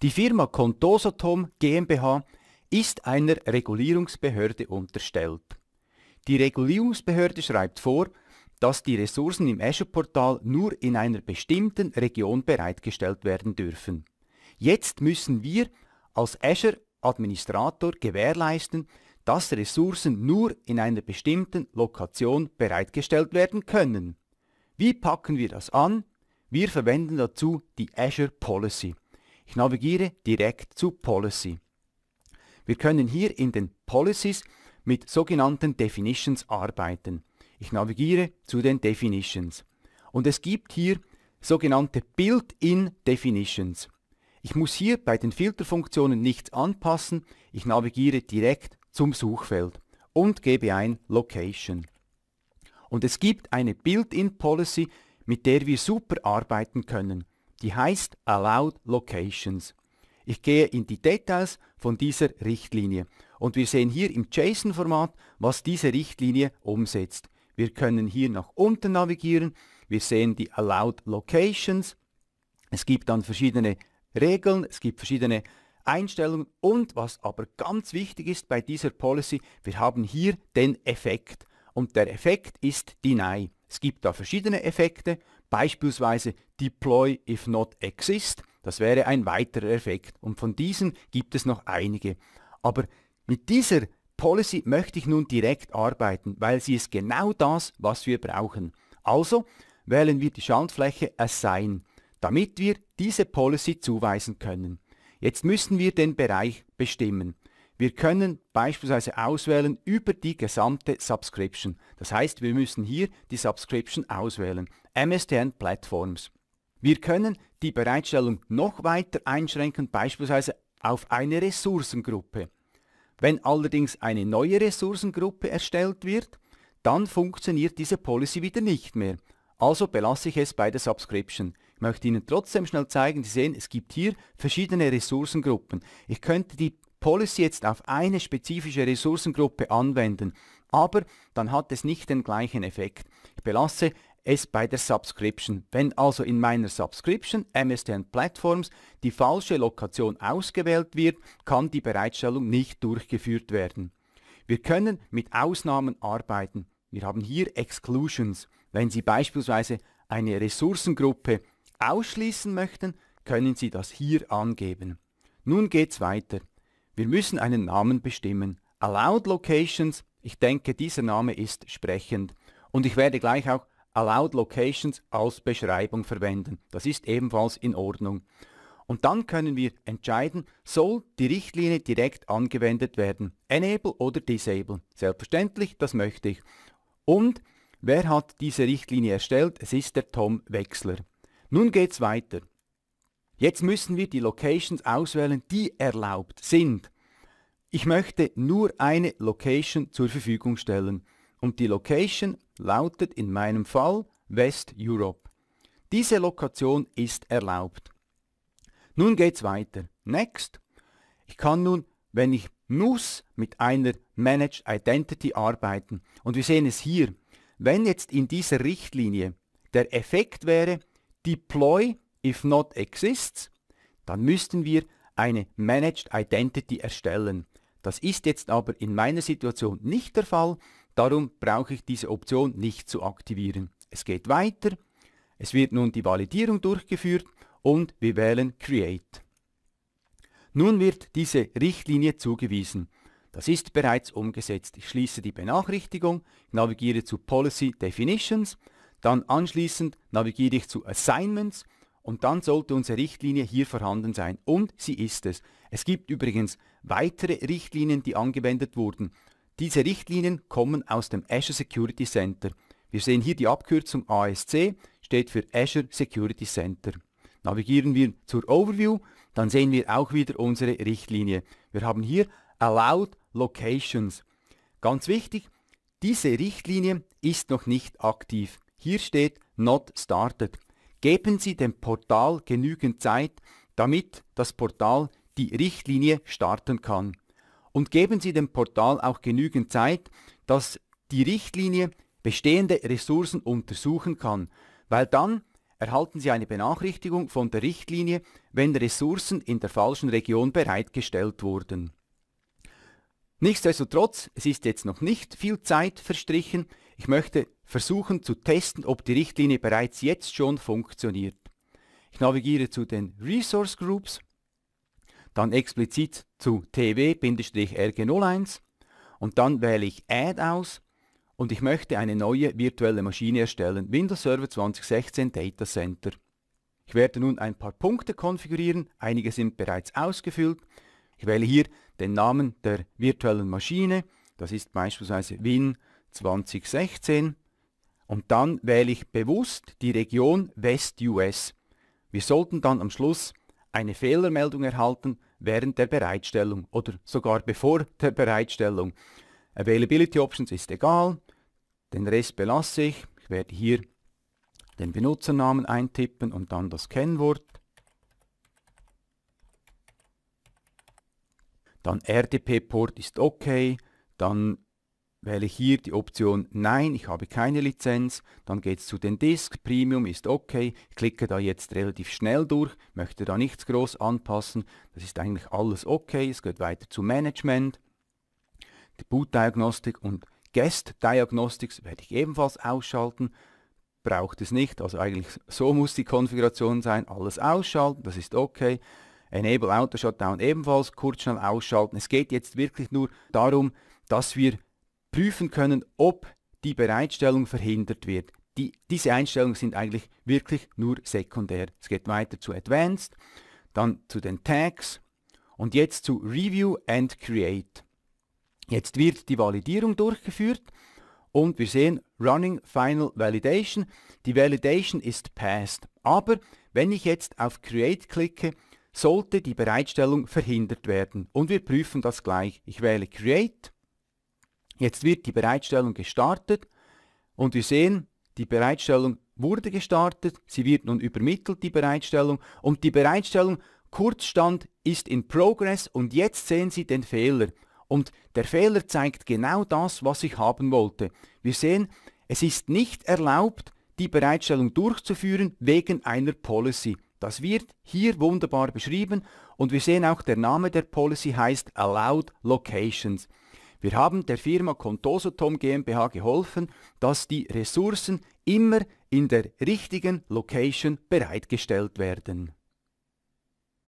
Die Firma Contosotom GmbH ist einer Regulierungsbehörde unterstellt. Die Regulierungsbehörde schreibt vor, dass die Ressourcen im Azure-Portal nur in einer bestimmten Region bereitgestellt werden dürfen. Jetzt müssen wir als Azure-Administrator gewährleisten, dass Ressourcen nur in einer bestimmten Lokation bereitgestellt werden können. Wie packen wir das an? Wir verwenden dazu die Azure Policy. Ich navigiere direkt zu Policy. Wir können hier in den Policies mit sogenannten Definitions arbeiten. Ich navigiere zu den Definitions. Und es gibt hier sogenannte Built-in Definitions. Ich muss hier bei den Filterfunktionen nichts anpassen. Ich navigiere direkt zum Suchfeld und gebe ein Location. Und es gibt eine Built-in Policy, mit der wir super arbeiten können. Die heißt Allowed Locations. Ich gehe in die Details von dieser Richtlinie und wir sehen hier im JSON-Format, was diese Richtlinie umsetzt. Wir können hier nach unten navigieren, wir sehen die Allowed Locations, es gibt dann verschiedene Regeln, es gibt verschiedene Einstellungen und was aber ganz wichtig ist bei dieser Policy, wir haben hier den Effekt und der Effekt ist Deny. Es gibt da verschiedene Effekte Beispielsweise Deploy if not exist. Das wäre ein weiterer Effekt. Und von diesen gibt es noch einige. Aber mit dieser Policy möchte ich nun direkt arbeiten, weil sie ist genau das, was wir brauchen. Also wählen wir die Schaltfläche Assign, damit wir diese Policy zuweisen können. Jetzt müssen wir den Bereich bestimmen. Wir können beispielsweise auswählen über die gesamte Subscription. Das heißt, wir müssen hier die Subscription auswählen. MSTN platforms Wir können die Bereitstellung noch weiter einschränken, beispielsweise auf eine Ressourcengruppe. Wenn allerdings eine neue Ressourcengruppe erstellt wird, dann funktioniert diese Policy wieder nicht mehr. Also belasse ich es bei der Subscription. Ich möchte Ihnen trotzdem schnell zeigen, Sie sehen, es gibt hier verschiedene Ressourcengruppen. Ich könnte die Policy jetzt auf eine spezifische Ressourcengruppe anwenden, aber dann hat es nicht den gleichen Effekt. Ich belasse es bei der Subscription. Wenn also in meiner Subscription MSDN Platforms die falsche Lokation ausgewählt wird, kann die Bereitstellung nicht durchgeführt werden. Wir können mit Ausnahmen arbeiten. Wir haben hier Exclusions. Wenn Sie beispielsweise eine Ressourcengruppe ausschließen möchten, können Sie das hier angeben. Nun geht's weiter. Wir müssen einen Namen bestimmen. Allowed Locations, ich denke, dieser Name ist sprechend. Und ich werde gleich auch Allowed Locations als Beschreibung verwenden. Das ist ebenfalls in Ordnung. Und dann können wir entscheiden, soll die Richtlinie direkt angewendet werden. Enable oder Disable. Selbstverständlich, das möchte ich. Und wer hat diese Richtlinie erstellt? Es ist der Tom Wechsler. Nun geht es weiter. Jetzt müssen wir die Locations auswählen, die erlaubt sind. Ich möchte nur eine Location zur Verfügung stellen und die Location lautet in meinem Fall West Europe. Diese Lokation ist erlaubt. Nun geht's weiter. Next. Ich kann nun, wenn ich muss, mit einer Managed Identity arbeiten. Und wir sehen es hier. Wenn jetzt in dieser Richtlinie der Effekt wäre, deploy if not exists, dann müssten wir eine Managed Identity erstellen. Das ist jetzt aber in meiner Situation nicht der Fall, Darum brauche ich diese Option nicht zu aktivieren. Es geht weiter. Es wird nun die Validierung durchgeführt und wir wählen Create. Nun wird diese Richtlinie zugewiesen. Das ist bereits umgesetzt. Ich schließe die Benachrichtigung, navigiere zu Policy Definitions, dann anschließend navigiere ich zu Assignments und dann sollte unsere Richtlinie hier vorhanden sein. Und sie ist es. Es gibt übrigens weitere Richtlinien, die angewendet wurden. Diese Richtlinien kommen aus dem Azure Security Center. Wir sehen hier die Abkürzung ASC, steht für Azure Security Center. Navigieren wir zur Overview, dann sehen wir auch wieder unsere Richtlinie. Wir haben hier Allowed Locations. Ganz wichtig, diese Richtlinie ist noch nicht aktiv. Hier steht Not Started. Geben Sie dem Portal genügend Zeit, damit das Portal die Richtlinie starten kann und geben Sie dem Portal auch genügend Zeit, dass die Richtlinie bestehende Ressourcen untersuchen kann, weil dann erhalten Sie eine Benachrichtigung von der Richtlinie, wenn Ressourcen in der falschen Region bereitgestellt wurden. Nichtsdestotrotz, es ist jetzt noch nicht viel Zeit verstrichen. Ich möchte versuchen zu testen, ob die Richtlinie bereits jetzt schon funktioniert. Ich navigiere zu den Resource Groups dann explizit zu tw-rg01 und dann wähle ich Add aus und ich möchte eine neue virtuelle Maschine erstellen, Windows Server 2016 Data Center. Ich werde nun ein paar Punkte konfigurieren, einige sind bereits ausgefüllt. Ich wähle hier den Namen der virtuellen Maschine, das ist beispielsweise Win 2016 und dann wähle ich bewusst die Region West US. Wir sollten dann am Schluss eine Fehlermeldung erhalten während der Bereitstellung oder sogar bevor der Bereitstellung. Availability Options ist egal, den Rest belasse ich. Ich werde hier den Benutzernamen eintippen und dann das Kennwort. Dann RDP-Port ist okay, dann wähle hier die Option Nein, ich habe keine Lizenz, dann geht es zu den Disk, Premium ist okay. ich klicke da jetzt relativ schnell durch, möchte da nichts groß anpassen, das ist eigentlich alles okay. es geht weiter zu Management, die Boot-Diagnostik und Guest-Diagnostics werde ich ebenfalls ausschalten, braucht es nicht, also eigentlich so muss die Konfiguration sein, alles ausschalten, das ist okay. Enable Auto Shutdown ebenfalls kurz schnell ausschalten, es geht jetzt wirklich nur darum, dass wir prüfen können, ob die Bereitstellung verhindert wird. Die, diese Einstellungen sind eigentlich wirklich nur sekundär. Es geht weiter zu Advanced, dann zu den Tags und jetzt zu Review and Create. Jetzt wird die Validierung durchgeführt und wir sehen Running Final Validation. Die Validation ist passed. Aber wenn ich jetzt auf Create klicke, sollte die Bereitstellung verhindert werden. Und wir prüfen das gleich. Ich wähle Create Jetzt wird die Bereitstellung gestartet und wir sehen, die Bereitstellung wurde gestartet, sie wird nun übermittelt, die Bereitstellung, und die Bereitstellung Kurzstand ist in Progress und jetzt sehen Sie den Fehler. Und der Fehler zeigt genau das, was ich haben wollte. Wir sehen, es ist nicht erlaubt, die Bereitstellung durchzuführen wegen einer Policy. Das wird hier wunderbar beschrieben und wir sehen auch, der Name der Policy heißt Allowed Locations. Wir haben der Firma Contosotom GmbH geholfen, dass die Ressourcen immer in der richtigen Location bereitgestellt werden.